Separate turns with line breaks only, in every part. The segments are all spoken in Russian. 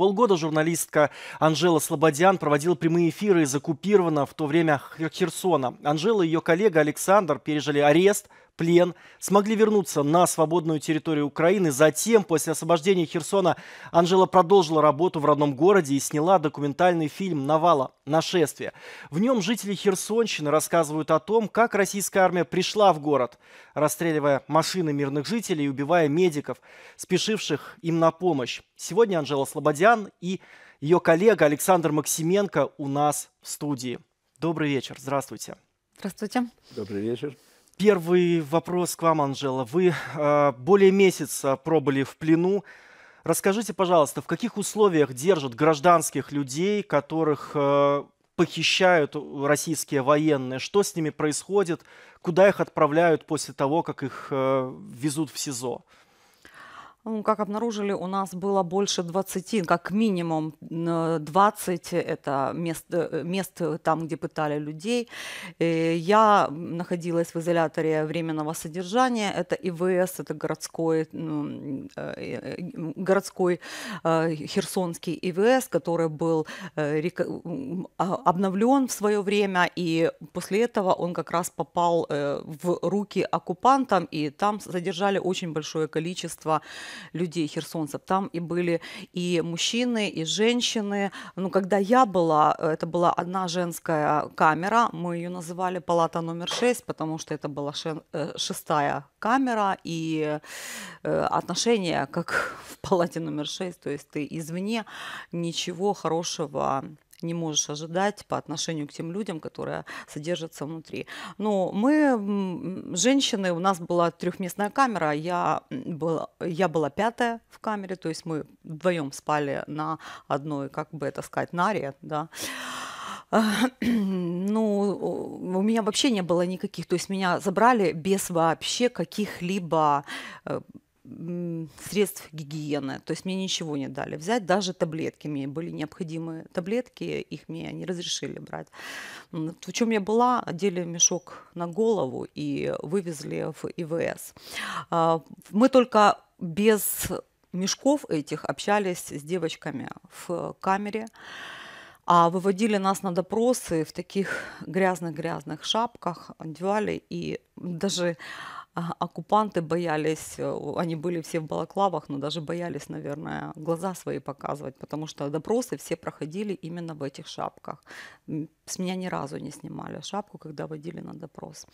Полгода журналистка Анжела Слободян проводила прямые эфиры из оккупированного в то время Херсона. Анжела и ее коллега Александр пережили арест, плен, смогли вернуться на свободную территорию Украины. Затем, после освобождения Херсона, Анжела продолжила работу в родном городе и сняла документальный фильм «Навала. Нашествие». В нем жители Херсонщины рассказывают о том, как российская армия пришла в город, расстреливая машины мирных жителей и убивая медиков, спешивших им на помощь. Сегодня Анжела Слободян и ее коллега Александр Максименко у нас в студии. Добрый вечер, здравствуйте.
Здравствуйте. Добрый вечер.
Первый вопрос к вам, Анжела. Вы э, более месяца пробыли в плену. Расскажите, пожалуйста, в каких условиях держат гражданских людей, которых э, похищают российские военные? Что с ними происходит? Куда их отправляют после того, как их э, везут в СИЗО?
Ну, как обнаружили, у нас было больше 20, как минимум 20 это мест, э, мест там, где пытали людей. Э, я находилась в изоляторе временного содержания, это ИВС, это городской, э, городской херсонский ИВС, который был а, обновлен в свое время, и после этого он как раз попал в руки оккупантам, и там задержали очень большое количество количество людей, херсонцев. Там и были и мужчины, и женщины. Ну, когда я была, э, это была одна женская камера, мы ее называли палата номер 6, потому что это была э, шестая камера, и э, отношения как в палате номер 6, то есть ты извне ничего хорошего не можешь ожидать по отношению к тем людям, которые содержатся внутри. Но мы, женщины, у нас была трехместная камера, я была, я была пятая в камере, то есть мы вдвоем спали на одной, как бы это сказать, наре, да, ну, у меня вообще не было никаких, то есть меня забрали без вообще каких-либо э, средств гигиены, то есть мне ничего не дали взять, даже таблетки мне были необходимы, таблетки их мне не разрешили брать. В чем я была, одели мешок на голову и вывезли в ИВС. А, мы только без мешков этих общались с девочками в камере, а выводили нас на допросы в таких грязных-грязных шапках, одевали и даже оккупанты боялись, э, они были все в балаклавах, но даже боялись, наверное, глаза свои показывать, потому что допросы все проходили именно в этих шапках. С меня ни разу не снимали шапку, когда водили на допрос.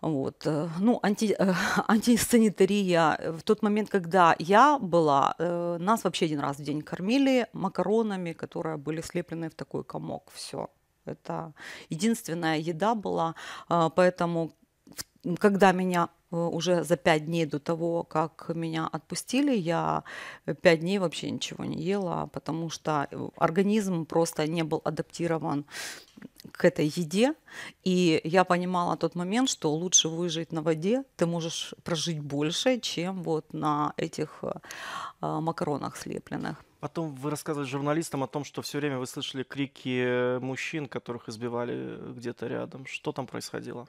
Вот. Э, ну, анти, э, антисанитария. В тот момент, когда я была, нас вообще один раз в день кормили макаронами, которые были слеплены в такой комок. Все. Это единственная еда была, поэтому когда меня э, уже за пять дней до того, как меня отпустили, я пять дней вообще ничего не ела, потому что э, организм просто не был адаптирован к этой еде. И я понимала тот момент, что лучше выжить на воде, ты можешь прожить больше, чем вот на этих э, макаронах слепленных.
Потом вы рассказывали журналистам о том, что все время вы слышали крики мужчин, которых избивали где-то рядом. Что там происходило?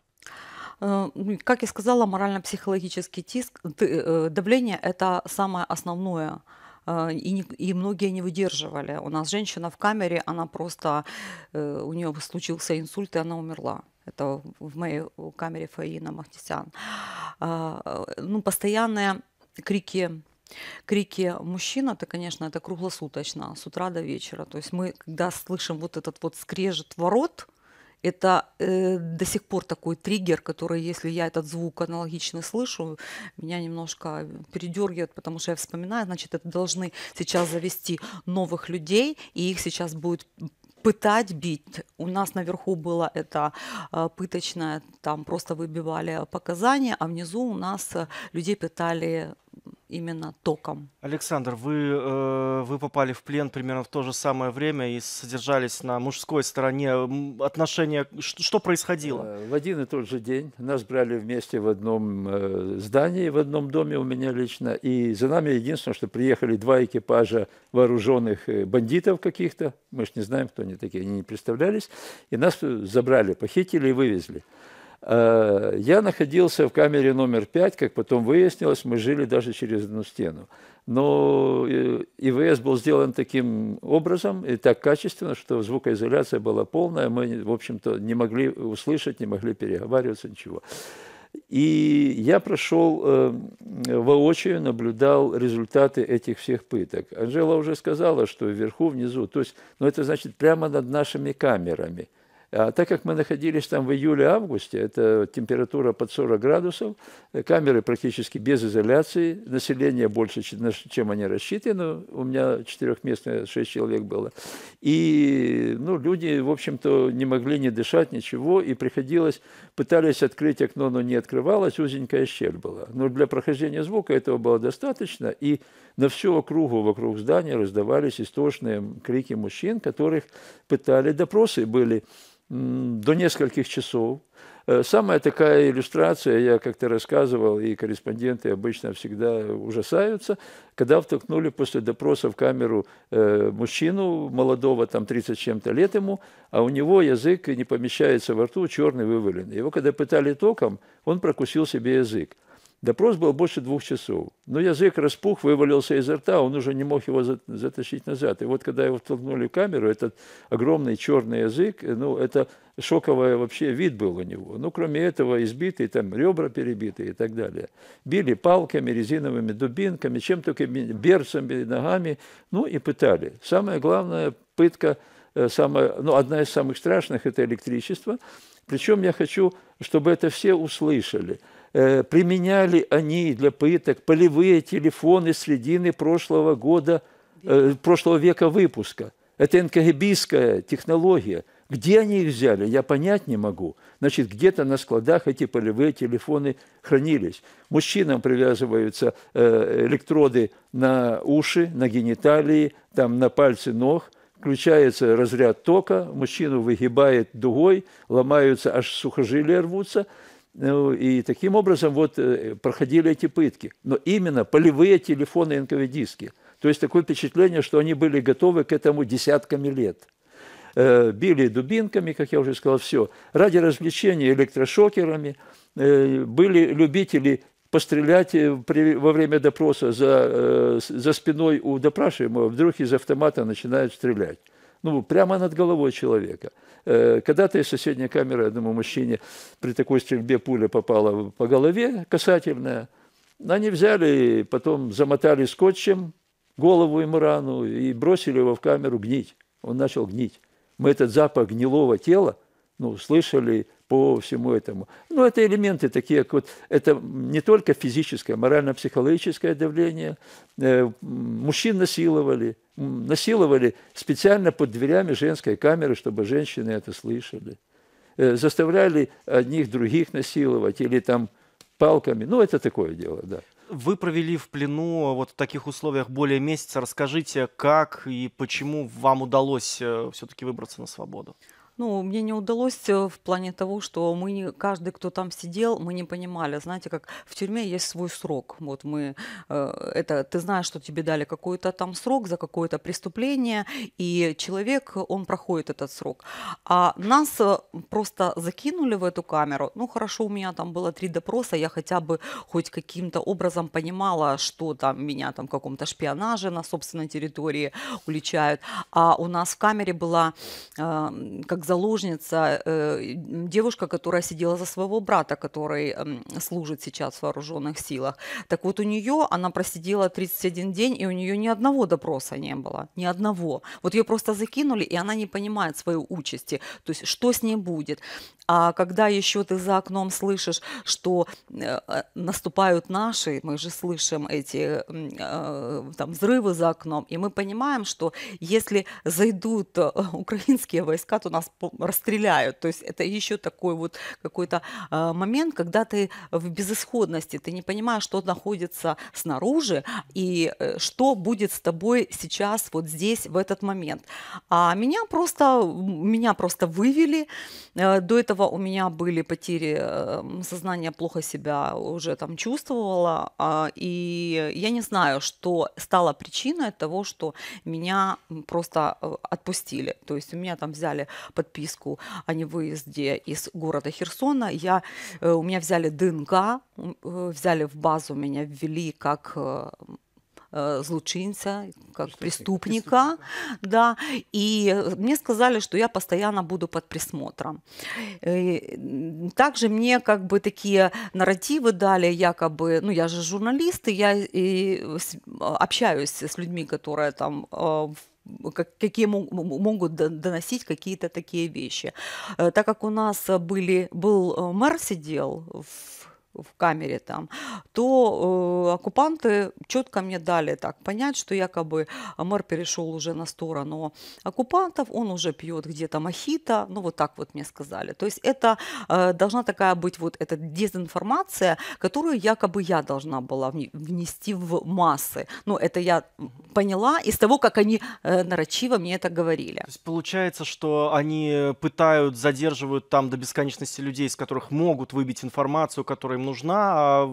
Э, как я сказала, морально-психологический тиск, э, давление – это самое основное э, и, не, и многие не выдерживали. У нас женщина в камере, она просто, у нее случился инсульт, и она умерла. Это в моей камере Фаина Махтисян. А, ну, постоянные крики, крики мужчина, это, конечно, это круглосуточно, с утра до вечера. То есть мы, когда слышим вот этот вот скрежет ворот – это э, до сих пор такой триггер, который, если я этот звук аналогично слышу, меня немножко передергивает, потому что я вспоминаю, значит, это должны сейчас завести новых людей, и их сейчас будет пытать, бить. У нас наверху было это э, пыточное, там просто выбивали показания, а внизу у нас э, людей пытали именно током.
Александр, вы, э, вы попали в плен примерно в то же самое время и содержались на мужской стороне. Отношения, что происходило?
Э, в один и тот же день нас брали вместе в одном э, здании, в одном доме у меня лично. И за нами единственное, что приехали два экипажа вооруженных бандитов каких-то. Мы же не знаем, кто они такие, они не представлялись. И нас забрали, похитили и вывезли. Э, я находился в камере номер пять, как потом выяснилось, мы жили даже через одну стену. Но э, ИВС был сделан таким образом и так качественно, что звукоизоляция была полная, мы, в общем-то, не могли услышать, не могли переговариваться, ничего. И я прошел э, воочию, наблюдал результаты этих всех пыток. Анжела уже сказала, что вверху, внизу. То есть, ну это значит прямо над нашими камерами – а так как мы находились там в июле-августе, это температура под 40 градусов, э, камеры практически без изоляции, население больше, чем они рассчитаны, у меня четырехместное шесть человек было. И ну, люди, в общем-то, не могли не дышать, ничего, и приходилось, пытались открыть окно, но не открывалось, узенькая щель была. Но для прохождения звука этого было достаточно, и на всю округу вокруг здания раздавались истошные крики мужчин, которых пытали допросы. Были до нескольких часов. Э, самая такая иллюстрация, я как-то рассказывал, и корреспонденты обычно всегда ужасаются, когда втолкнули после допроса в камеру э, мужчину молодого, там 30 чем-то лет ему, а у него язык не помещается во рту, черный вывален. Его когда пытали током, он прокусил себе язык. Допрос был больше двух часов. Но язык распух, вывалился изо рта, он уже не мог его затащить назад. И вот когда его втолкнули в камеру, этот огромный черный язык, э, ну, это шоковый вообще вид был у него. Ну, кроме этого, избитые, там, ребра перебитые и так далее. Били палками, резиновыми дубинками, чем только берцами, ногами, ну, и пытали. Самая главная пытка, э, самая, ну, одна из самых страшных – это электричество. Причем я хочу, чтобы это все услышали – Э, применяли они для пыток полевые телефоны средины прошлого года, э, прошлого века выпуска. Это НКГБистская технология. Где они их взяли, я понять не могу. Значит, где-то на складах эти полевые телефоны хранились. Мужчинам привязываются э, электроды на уши, на гениталии, там, на пальцы ног – включается разряд тока, мужчину выгибает дугой, ломаются, аж сухожилия рвутся, ну, и таким образом вот э, проходили эти пытки. Но именно полевые телефоны НКВДистские. То есть такое впечатление, что они были готовы к этому десятками лет. Э, били дубинками, как я уже сказал, все. Ради развлечения электрошокерами э, были любители пострелять при, во время допроса за, за спиной у допрашиваемого, вдруг из автомата начинают стрелять ну, прямо над головой человека. Э, когда-то из соседней камеры одному мужчине при такой стрельбе пуля попала по голове касательная. Они взяли, потом замотали скотчем голову ему рану и бросили его в камеру гнить. Он начал гнить. Мы этот запах гнилого тела ну, слышали по всему этому. Но ну, это элементы такие, как вот, это не только физическое, морально-психологическое давление. Э, мужчин насиловали, насиловали специально под дверями женской камеры, чтобы женщины это слышали. Э, заставляли одних других насиловать или там палками. Ну, это такое дело, да.
Вы провели в плену вот в таких условиях более месяца. Расскажите, как и почему вам удалось э, все-таки выбраться на свободу?
Ну, мне не удалось э, в плане того, что мы, не, каждый, кто там сидел, мы не понимали. Знаете, как в тюрьме есть свой срок. Вот мы, э, это, ты знаешь, что тебе дали какой-то там срок за какое-то преступление, и человек, он проходит этот срок. А нас э, просто закинули в эту камеру. Ну, хорошо, у меня там было три допроса, я хотя бы хоть каким-то образом понимала, что там меня там в каком-то шпионаже на собственной территории уличают. А у нас в камере была, как заложница, э, девушка, которая сидела за своего брата, который эм, служит сейчас в вооруженных силах. Так вот у нее, она просидела 31 день, и у нее ни одного допроса не было, ни одного. Вот ее просто закинули, и она не понимает своей участи, то есть что с ней будет. А когда еще ты за окном слышишь, что э, э, наступают наши, мы же слышим эти там взрывы за окном, и мы понимаем, что если зайдут украинские войска, то нас расстреляют. То есть это еще такой вот какой-то а, момент, когда ты в безысходности, ты не понимаешь, что находится снаружи и э, что будет с тобой сейчас вот здесь, в этот момент. А меня просто, меня просто вывели. Э, до этого у меня были потери э, сознания, плохо себя уже там чувствовала. А, и я не знаю, что стало причиной того, что меня просто отпустили. То есть у меня там взяли подписку о невыезде из города Херсона. Я, э, у меня взяли ДНК, э, взяли в базу, меня ввели как э, злочинца, как преступника, преступника, да, и мне сказали, что я постоянно буду под присмотром. И также мне как бы такие нарративы дали, якобы, ну я же журналист, и я и общаюсь с людьми, которые там в какие могут доносить какие-то такие вещи. Э, так как у нас были, был э, мэр сидел в в камере там, то э, оккупанты четко мне дали так понять, что якобы мэр перешел уже на сторону оккупантов, он уже пьет где-то мохито, ну вот так вот мне сказали. То есть это э, должна такая быть вот эта дезинформация, которую якобы я должна была внести в массы. Ну это я поняла из того, как они э, нарочиво мне это говорили. То есть
получается, что они пытают, задерживают там до бесконечности людей, из которых могут выбить информацию, которые им нужна, а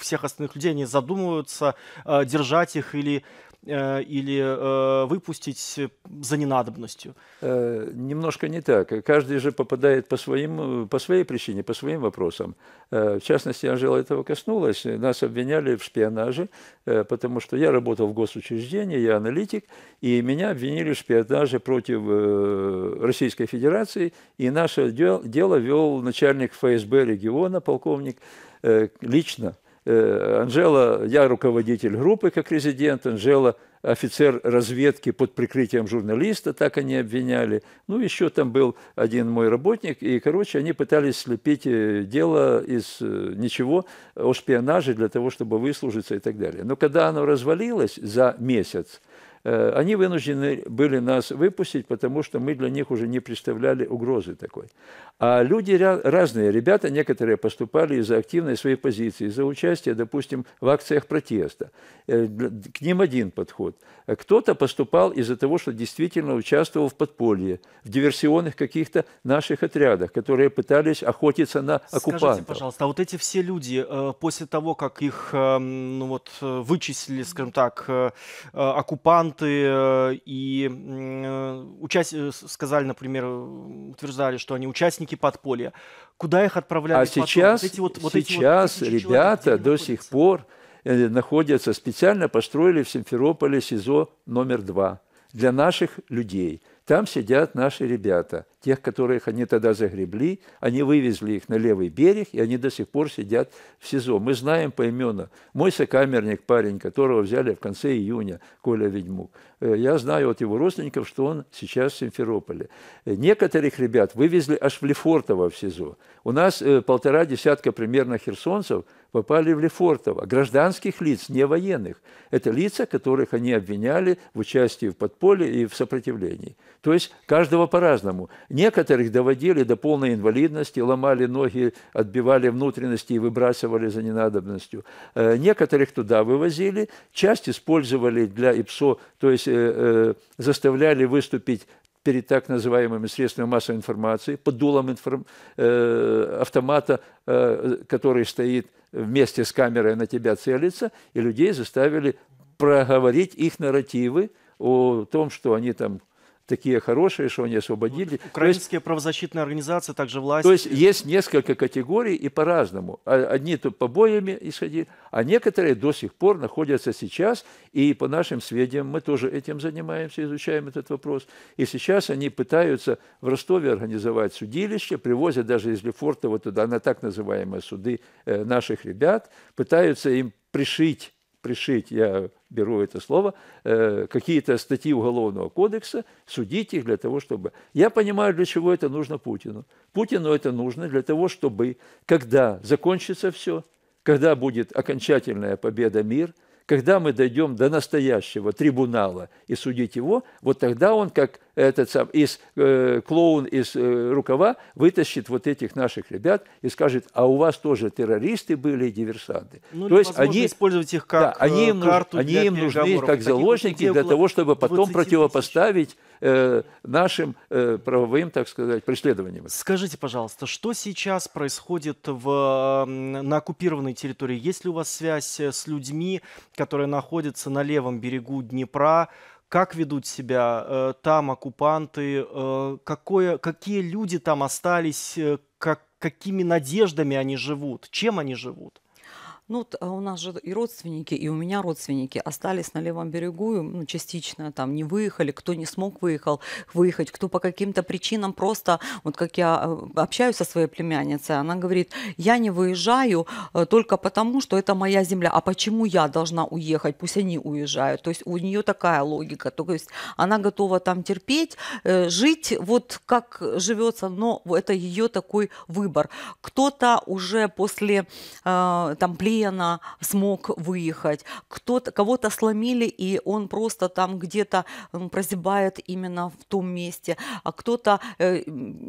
всех остальных людей не задумываются, э, держать их или Э, или э, выпустить э, за ненадобностью?
Э, немножко не так. Каждый же попадает по, своим, э, по своей причине, по своим вопросам. Э, в частности, Анжела этого коснулась. Нас обвиняли в шпионаже, э, потому что я работал в госучреждении, я аналитик, и меня обвинили в шпионаже против э, Российской Федерации, и наше дело, дело вел начальник ФСБ региона, полковник, э, лично – Э, Анжела, я руководитель группы как резидент, Анжела офицер разведки под прикрытием журналиста, так они обвиняли. Ну, еще там был один мой работник, и, короче, они пытались слепить э, дело из э, ничего о шпионаже для того, чтобы выслужиться и так далее. Но когда оно развалилось за месяц, Э, они вынуждены были нас выпустить, потому что мы для них уже не представляли угрозы такой. А люди разные, ребята некоторые поступали из-за активной своей позиции, из-за участия, допустим, в акциях протеста. Э, к ним один подход. Кто-то поступал из-за того, что действительно участвовал в подполье, в диверсионных каких-то наших отрядах, которые пытались охотиться на оккупантов. Скажите,
пожалуйста, а вот эти все люди, э, после того, как их эм, ну вот, вычислили, скажем так, оккупанты, мигранты э, и э, участь... Э, сказали, например, утверждали, что они участники подполья. Куда их отправляли? А потом? сейчас, вот эти вот, вот сейчас
эти вот ребята до находятся? сих пор находятся, специально построили в Симферополе СИЗО номер два для наших людей. Там сидят наши ребята тех, которых они тогда загребли, они вывезли их на левый берег, и они до сих пор сидят в СИЗО. Мы знаем по поименно. Мой сокамерник, парень, которого взяли в конце июня, Коля Ведьмук, э, я знаю от его родственников, что он сейчас в Симферополе. Э, некоторых ребят вывезли аж в Лефортово в СИЗО. У нас э, полтора десятка примерно херсонцев попали в Лефортово. Гражданских лиц, не военных. Это лица, которых они обвиняли в участии в подполье и в сопротивлении. То есть каждого по-разному. Некоторых доводили до полной инвалидности, ломали ноги, отбивали внутренности и выбрасывали за ненадобностью. Э, некоторых туда вывозили, часть использовали для ИПСО, то есть э, э, заставляли выступить перед так называемыми средствами массовой информации, под дулом информ... э, автомата, э, который стоит вместе с камерой на тебя целится, и людей заставили проговорить их нарративы о том, что они там такие хорошие, что они освободили. Украинские
есть, правозащитные организации, также власти. То есть
есть несколько категорий и по-разному. А одни тут побоями исходили, а некоторые до сих пор находятся сейчас, и по нашим сведениям мы тоже этим занимаемся, изучаем этот вопрос. И сейчас они пытаются в Ростове организовать судилище, привозят даже из Лефортова туда на так называемые суды э, наших ребят, пытаются им пришить пришить, я беру это слово, э, какие-то статьи Уголовного кодекса, судить их для того, чтобы... Я понимаю, для чего это нужно Путину. Путину это нужно для того, чтобы, когда закончится все, когда будет окончательная победа мир, когда мы дойдем до настоящего трибунала и судить его, вот тогда он, как этот сам, из, э, клоун из э, рукава вытащит вот этих наших ребят и скажет, а у вас тоже террористы были и диверсанты. Ну, То есть они использовать их как да, э, они им, карту они им нужны как заложники для того, чтобы потом противопоставить э, нашим э, правовым, так сказать, преследованиям. Скажите,
пожалуйста, что сейчас происходит в, на оккупированной территории? Есть ли у вас связь э, с людьми, которые находятся на левом берегу Днепра? как ведут себя э, там оккупанты, э, какое, какие люди там остались, э, как, какими надеждами они живут, чем они живут? Ну, а
у нас же и родственники, и у меня родственники остались на левом берегу, ну, частично там не выехали, кто не смог выехал, выехать, кто по каким-то причинам просто, вот как я э, общаюсь со своей племянницей, она говорит, я не выезжаю э, только потому, что это моя земля, а почему я должна уехать, пусть они уезжают. То есть у нее такая логика, то есть она готова там терпеть, э, жить вот как живется, но это ее такой выбор. Кто-то уже после там племени колена смог выехать, кто-то, кого-то сломили, и он просто там где-то прозябает именно в том месте, а кто-то э,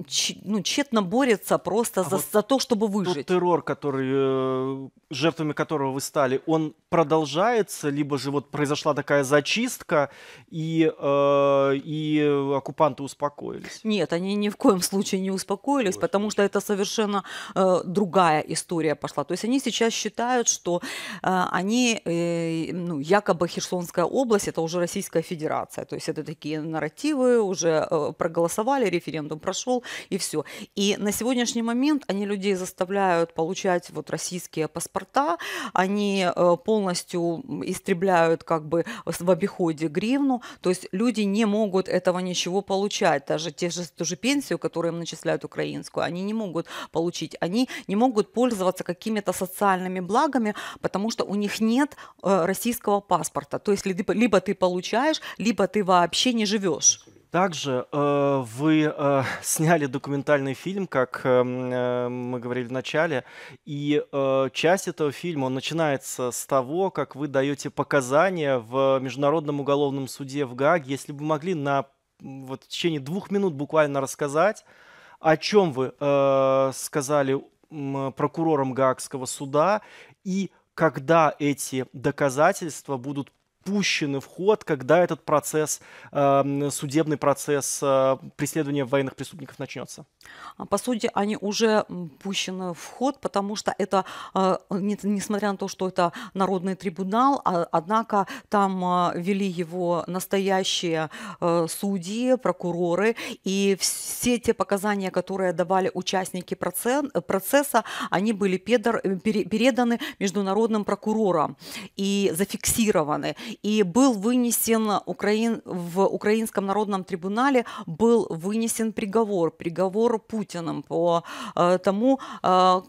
ч, ну, тщетно
борется просто а за, вот за то, чтобы выжить. Тот террор, который, э, жертвами которого вы стали, он продолжается, либо же вот произошла такая зачистка, и, э, и оккупанты успокоились?
Нет, они ни в коем случае не успокоились, Очень потому что это совершенно э, другая история пошла. То есть они сейчас считают, утверждают, что э, они, э, ну, якобы Херсонская область – это уже Российская Федерация. То есть это такие нарративы, уже э, проголосовали, референдум прошел, и все. И на сегодняшний момент они людей заставляют получать вот российские паспорта, они полностью истребляют как бы в обиходе гривну, то есть люди не могут этого ничего получать, даже те же, ту же пенсию, которую им начисляют украинскую, они не могут получить, они не могут пользоваться какими-то социальными благами, аншлагами, потому что у них нет э, российского паспорта. То есть либо ты получаешь, либо ты
вообще не живешь. Также э, вы э, сняли документальный фильм, как э, э, мы говорили в начале, и э, часть этого фильма начинается с того, как вы даете показания в Международном уголовном суде в Гаге. Если бы могли на вот, в течение двух минут буквально рассказать, о чем вы э, сказали прокурорам Гаагского суда и когда эти доказательства будут пущены в ход, когда этот процесс, эм, судебный процесс э, преследования военных преступников начнется? А, по сути,
они уже пущены в ход, потому что это, э, несмотря на то, что это народный трибунал, а, однако там э, вели его настоящие судьи, прокуроры, и все те показания, которые давали участники процесса, они были переданы международным прокурорам и зафиксированы и был вынесен Украин, в Украинском народном трибунале был вынесен приговор, приговор Путиным по э, тому, э,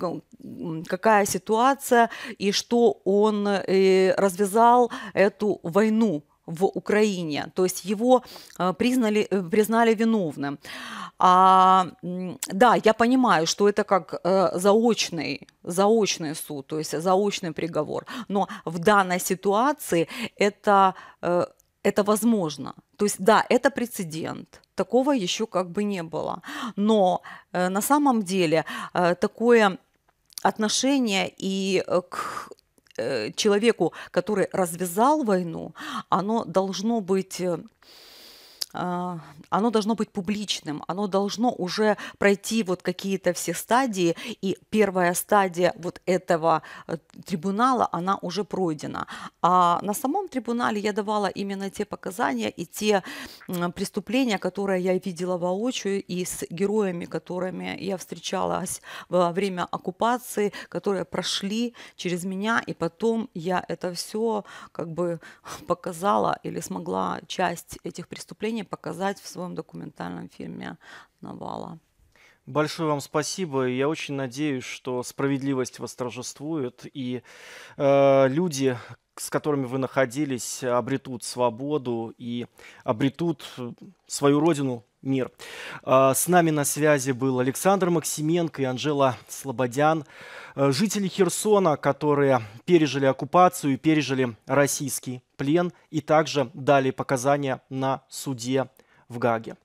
какая ситуация и что он э, развязал эту войну в Украине, то есть его э, признали, э, признали виновным. А, да, я понимаю, что это как э, заочный, заочный суд, то есть заочный приговор, но в данной ситуации это, это возможно. То есть да, это прецедент, такого еще как бы не было, но на самом деле такое отношение и к Э, человеку, который развязал войну, оно должно быть э, а, оно должно быть публичным, оно должно уже пройти вот какие-то все стадии, и первая стадия вот этого э, трибунала, она уже пройдена. А на самом трибунале я давала именно те показания и те преступления, которые я видела воочию, и с героями, которыми я встречалась во время оккупации, которые прошли через меня, и потом я это все как бы показала или смогла часть этих преступлений Украине показать в своем документальном фильме Навала.
Большое вам спасибо. Я очень надеюсь, что справедливость восторжествует, и э, люди, с которыми вы находились, обретут свободу и обретут свою родину мир. А, с нами на связи был Александр Максименко и Анжела Слободян, э, жители Херсона, которые пережили оккупацию и пережили российский плен и также дали показания на суде в Гаге.